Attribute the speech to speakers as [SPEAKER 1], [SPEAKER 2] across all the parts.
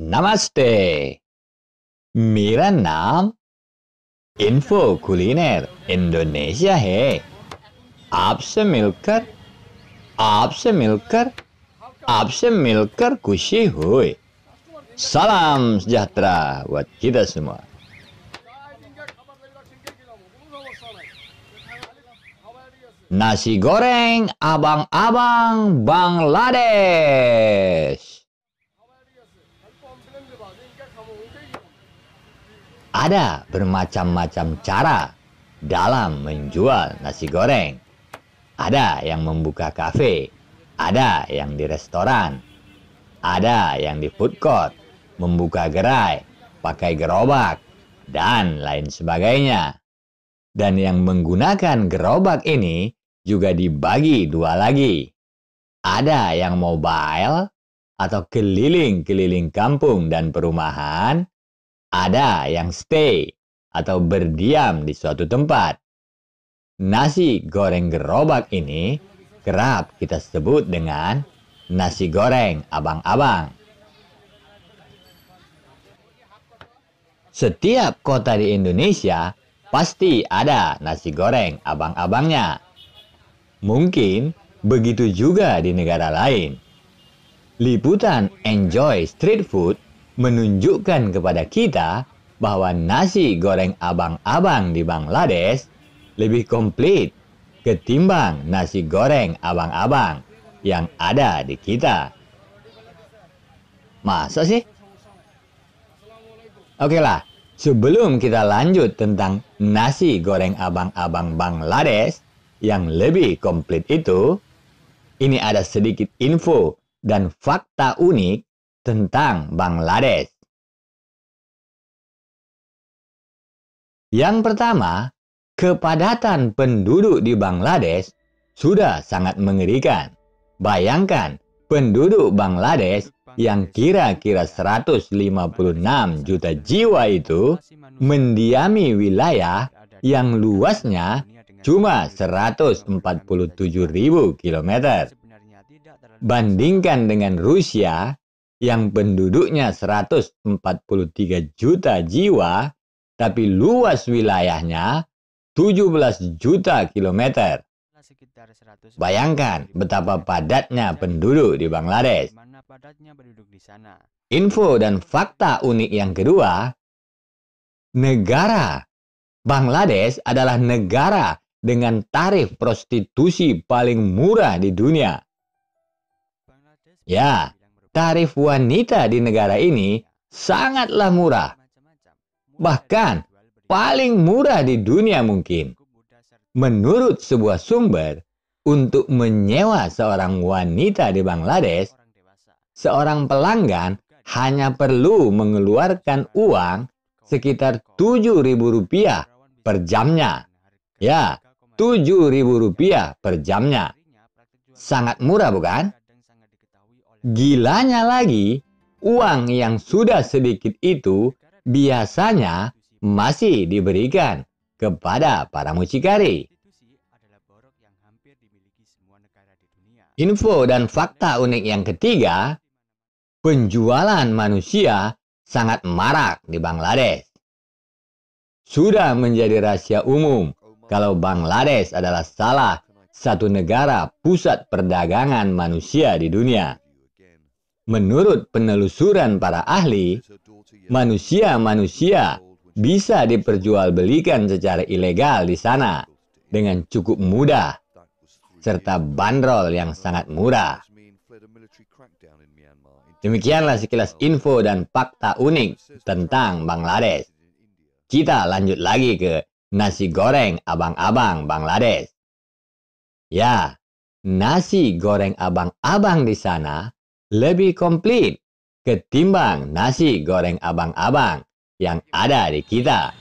[SPEAKER 1] नमस्ते मेरा नाम इन्फो Aap इंडोनेशिया है आपसे मिलकर आपसे मिलकर आपसे मिलकर खुशी हुई salam sejahtera buat kita semua nasi goreng abang-abang Bangladesh Ada bermacam-macam cara dalam menjual nasi goreng. Ada yang membuka kafe, ada yang di restoran, ada yang di food court, membuka gerai, pakai gerobak, dan lain sebagainya. Dan yang menggunakan gerobak ini juga dibagi dua lagi. Ada yang mobile atau keliling-keliling kampung dan perumahan, ada yang stay atau berdiam di suatu tempat. Nasi goreng gerobak ini kerap kita sebut dengan nasi goreng abang-abang. Setiap kota di Indonesia pasti ada nasi goreng abang-abangnya. Mungkin begitu juga di negara lain. Liputan Enjoy Street Food menunjukkan kepada kita bahwa nasi goreng abang-abang di Bangladesh lebih komplit ketimbang nasi goreng abang-abang yang ada di kita. Masa sih? Oke lah, sebelum kita lanjut tentang nasi goreng abang-abang Bangladesh yang lebih komplit itu, ini ada sedikit info dan fakta unik tentang Bangladesh. Yang pertama, kepadatan penduduk di Bangladesh sudah sangat mengerikan. Bayangkan penduduk Bangladesh yang kira-kira 156 juta jiwa itu mendiami wilayah yang luasnya cuma 147 ribu kilometer. Bandingkan dengan Rusia yang penduduknya 143 juta jiwa, tapi luas wilayahnya 17 juta kilometer. Bayangkan betapa padatnya penduduk di Bangladesh. Info dan fakta unik yang kedua, negara Bangladesh adalah negara dengan tarif prostitusi paling murah di dunia. Ya, tarif wanita di negara ini ya, sangatlah murah. Bahkan paling murah di dunia mungkin. Menurut sebuah sumber, untuk menyewa seorang wanita di Bangladesh, seorang pelanggan hanya perlu mengeluarkan uang sekitar Rp7.000 per jamnya. Ya, Rp7.000 per jamnya. Sangat murah bukan? Gilanya lagi, uang yang sudah sedikit itu biasanya masih diberikan kepada para mucikari. Info dan fakta unik yang ketiga, penjualan manusia sangat marak di Bangladesh. Sudah menjadi rahasia umum kalau Bangladesh adalah salah satu negara pusat perdagangan manusia di dunia. Menurut penelusuran para ahli, manusia-manusia bisa diperjualbelikan secara ilegal di sana dengan cukup mudah serta bandrol yang sangat murah. Demikianlah sekilas info dan fakta unik tentang Bangladesh. Kita lanjut lagi ke nasi goreng abang-abang Bangladesh. Ya, nasi goreng abang-abang di sana lebih komplit ketimbang nasi goreng abang-abang yang ada di kita.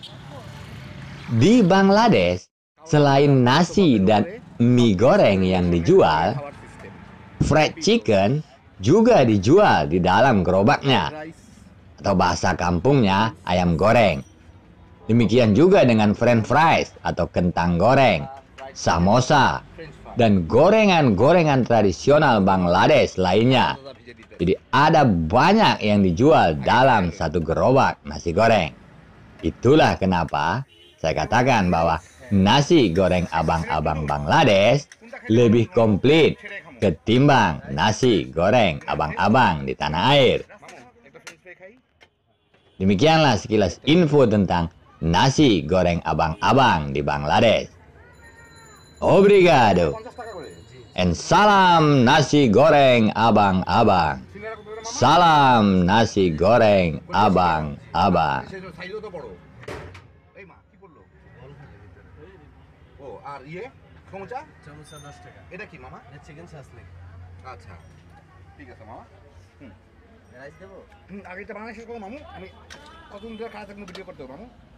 [SPEAKER 1] Di Bangladesh, selain nasi dan mie goreng yang dijual, fried chicken juga dijual di dalam gerobaknya atau bahasa kampungnya ayam goreng. Demikian juga dengan french fries atau kentang goreng, samosa, dan gorengan-gorengan tradisional Bangladesh lainnya. Jadi ada banyak yang dijual dalam satu gerobak nasi goreng. Itulah kenapa saya katakan bahwa nasi goreng abang-abang Bangladesh lebih komplit ketimbang nasi goreng abang-abang di tanah air. Demikianlah sekilas info tentang nasi goreng abang-abang di Bangladesh. Obrigado. And salam nasi goreng abang-abang. Salam nasi goreng abang-abang. আগে বাংলাদেশের কোনো মামু আমি কতদিন ধরে খাওয়া থাকবো ভিডিও করতে পারবো মামু